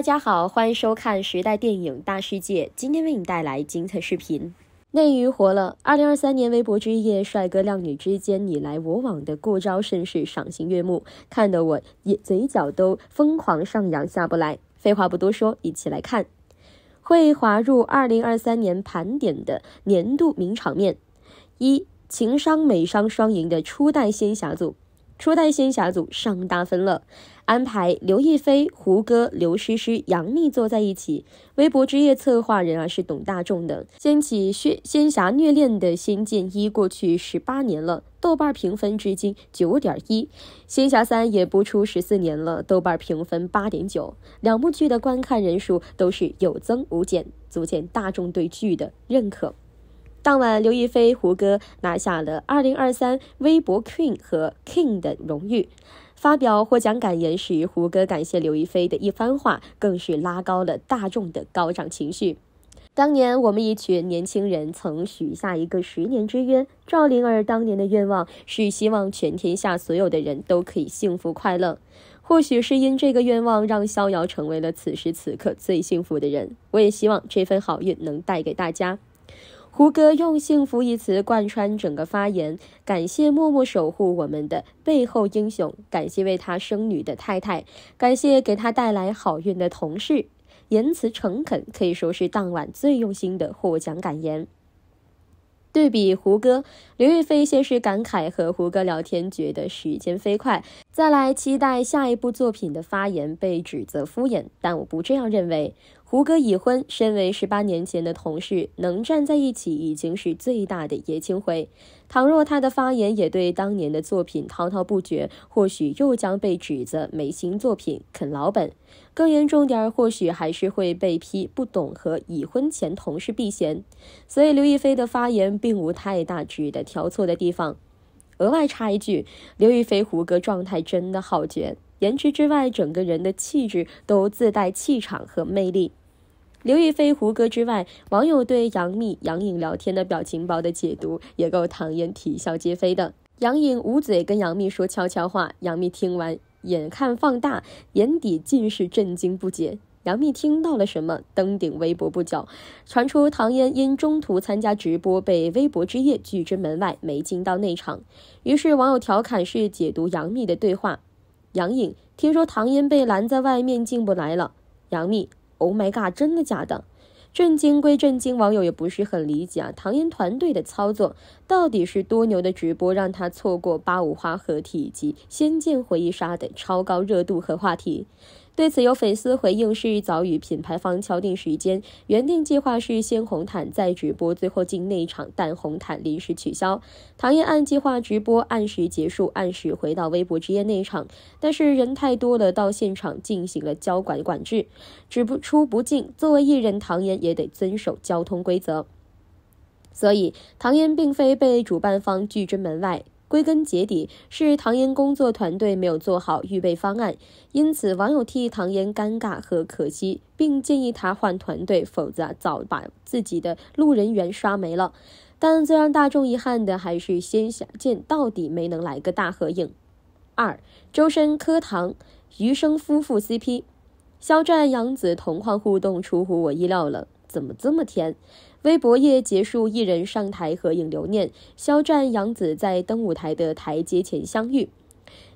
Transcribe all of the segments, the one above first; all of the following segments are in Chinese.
大家好，欢迎收看《时代电影大世界》，今天为你带来精彩视频。内娱活了！二零二三年微博之夜，帅哥靓女之间你来我往的过招，甚是赏心悦目，看得我也嘴角都疯狂上扬，下不来。废话不多说，一起来看会划入二零二三年盘点的年度名场面：一、情商美商双赢的初代仙侠组。初代仙侠组上大分了，安排刘亦菲、胡歌、刘诗诗、杨幂坐在一起。微博之夜策划人啊是懂大众的，掀起仙仙侠虐恋的《仙剑一》过去十八年了，豆瓣评分至今九点一，《仙侠三》也播出十四年了，豆瓣评分八点九，两部剧的观看人数都是有增无减，足见大众对剧的认可。当晚，刘亦菲、胡歌拿下了2023微博 Queen 和 King 的荣誉。发表获奖感言时，胡歌感谢刘亦菲的一番话，更是拉高了大众的高涨情绪。当年我们一群年轻人曾许下一个十年之约，赵灵儿当年的愿望是希望全天下所有的人都可以幸福快乐。或许是因这个愿望，让逍遥成为了此时此刻最幸福的人。我也希望这份好运能带给大家。胡歌用“幸福”一词贯穿整个发言，感谢默默守护我们的背后英雄，感谢为他生女的太太，感谢给他带来好运的同事，言辞诚恳，可以说是当晚最用心的获奖感言。对比胡歌，刘亦菲先是感慨和胡歌聊天，觉得时间飞快。再来期待下一部作品的发言被指责敷衍，但我不这样认为。胡歌已婚，身为十八年前的同事，能站在一起已经是最大的爷青回。倘若他的发言也对当年的作品滔滔不绝，或许又将被指责没新作品啃老本。更严重点，或许还是会被批不懂和已婚前同事避嫌。所以刘亦菲的发言并无太大值得调错的地方。额外插一句，刘亦菲、胡歌状态真的好绝，颜值之外，整个人的气质都自带气场和魅力。刘亦菲、胡歌之外，网友对杨幂、杨颖聊天的表情包的解读也够唐嫣啼笑皆非的。杨颖捂嘴跟杨幂说悄悄话，杨幂听完，眼看放大，眼底尽是震惊不解。杨幂听到了什么？登顶微博不久，传出唐嫣因中途参加直播被微博之夜拒之门外，没进到内场。于是网友调侃是解读杨幂的对话：“杨颖听说唐嫣被拦在外面进不来了。”杨幂：“Oh my god，真的假的？”震惊归震惊，网友也不是很理解啊。唐嫣团队的操作到底是多牛的直播，让她错过八五花合体及《仙剑回忆杀》的超高热度和话题。对此，有粉丝回应是早与品牌方敲定时间，原定计划是先红毯再直播，最后进内场，但红毯临时取消。唐嫣按计划直播，按时结束，按时回到微博之夜内场，但是人太多了，到现场进行了交管管制，只不出不进。作为艺人，唐嫣也得遵守交通规则，所以唐嫣并非被主办方拒之门外。归根结底是唐嫣工作团队没有做好预备方案，因此网友替唐嫣尴尬和可惜，并建议她换团队，否则早把自己的路人缘刷没了。但最让大众遗憾的还是《仙侠剑》到底没能来个大合影。二周深柯堂余生夫妇 CP，肖战杨紫同框互动出乎我意料了，怎么这么甜？微博夜结束，艺人上台合影留念。肖战、杨紫在登舞台的台阶前相遇，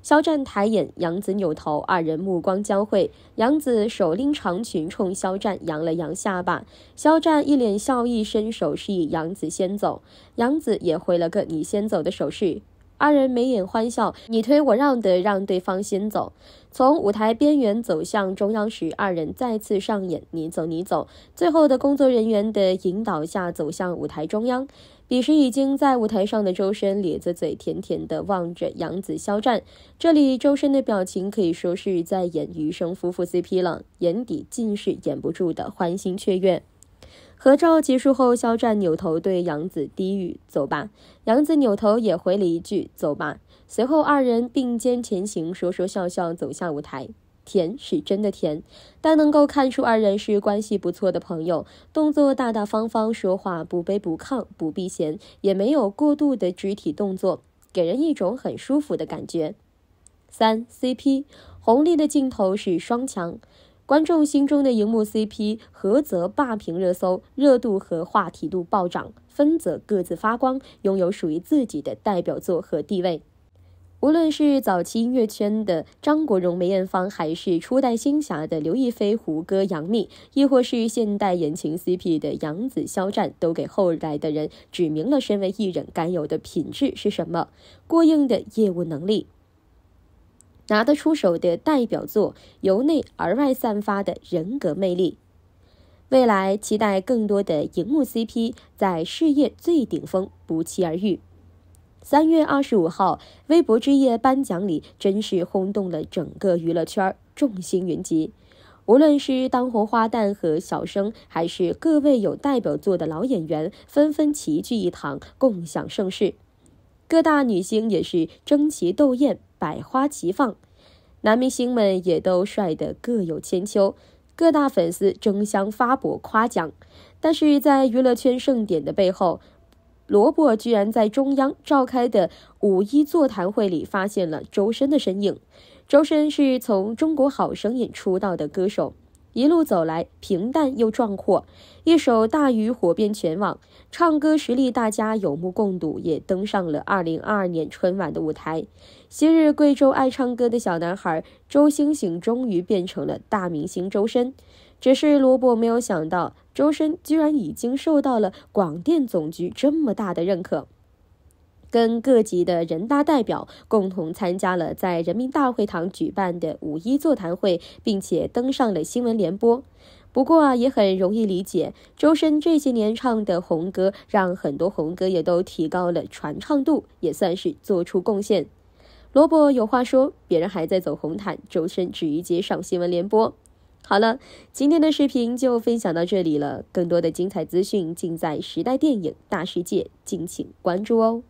肖战抬眼，杨紫扭头，二人目光交汇。杨紫手拎长裙，冲肖战扬了扬下巴，肖战一脸笑意，伸手示意杨紫先走，杨紫也挥了个“你先走”的手势。二人眉眼欢笑，你推我让的让对方先走。从舞台边缘走向中央时，二人再次上演你走你走。最后的工作人员的引导下走向舞台中央。彼时已经在舞台上的周深咧着嘴，甜甜的望着杨紫、肖战。这里周深的表情可以说是在演余生夫妇 CP 了，眼底尽是掩不住的欢欣雀跃。合照结束后，肖战扭头对杨紫低语：“走吧。”杨紫扭头也回了一句：“走吧。”随后二人并肩前行，说说笑笑，走下舞台。甜是真的甜，但能够看出二人是关系不错的朋友，动作大大方方，说话不卑不亢，不避嫌，也没有过度的肢体动作，给人一种很舒服的感觉。三 CP，红利的镜头是双强。观众心中的荧幕 CP，合则霸屏热搜，热度和话题度暴涨；分则各自发光，拥有属于自己的代表作和地位。无论是早期音乐圈的张国荣、梅艳芳，还是初代星侠的刘亦菲、胡歌、杨幂，亦或是现代言情 CP 的杨紫、肖战，都给后来的人指明了身为艺人该有的品质是什么：过硬的业务能力。拿得出手的代表作，由内而外散发的人格魅力。未来期待更多的荧幕 CP 在事业最顶峰不期而遇。三月二十五号，微博之夜颁奖礼真是轰动了整个娱乐圈，众星云集。无论是当红花旦和小生，还是各位有代表作的老演员，纷纷齐聚一堂，共享盛世。各大女星也是争奇斗艳。百花齐放，男明星们也都帅得各有千秋，各大粉丝争相发博夸奖。但是在娱乐圈盛典的背后，罗伯居然在中央召开的五一座谈会里发现了周深的身影。周深是从《中国好声音》出道的歌手。一路走来，平淡又壮阔。一首《大鱼》火遍全网，唱歌实力大家有目共睹，也登上了二零二二年春晚的舞台。昔日贵州爱唱歌的小男孩周星星，终于变成了大明星周深。只是罗伯没有想到，周深居然已经受到了广电总局这么大的认可。跟各级的人大代表共同参加了在人民大会堂举办的五一座谈会，并且登上了新闻联播。不过啊，也很容易理解，周深这些年唱的红歌，让很多红歌也都提高了传唱度，也算是做出贡献。萝卜有话说：别人还在走红毯，周深直接上新闻联播。好了，今天的视频就分享到这里了。更多的精彩资讯尽在时代电影大世界，敬请关注哦。